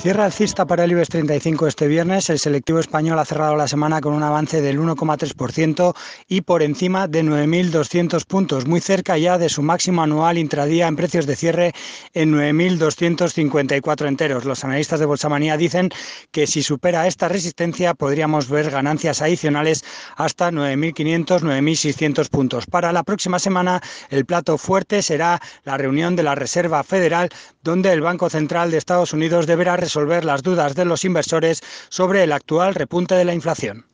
Cierra alcista para el IBEX 35 este viernes. El selectivo español ha cerrado la semana con un avance del 1,3% y por encima de 9.200 puntos, muy cerca ya de su máximo anual intradía en precios de cierre en 9.254 enteros. Los analistas de Bolsa Manía dicen que si supera esta resistencia podríamos ver ganancias adicionales hasta 9.500, 9.600 puntos. Para la próxima semana el plato fuerte será la reunión de la Reserva Federal donde el Banco Central de Estados Unidos deberá resolver resolver las dudas de los inversores sobre el actual repunte de la inflación.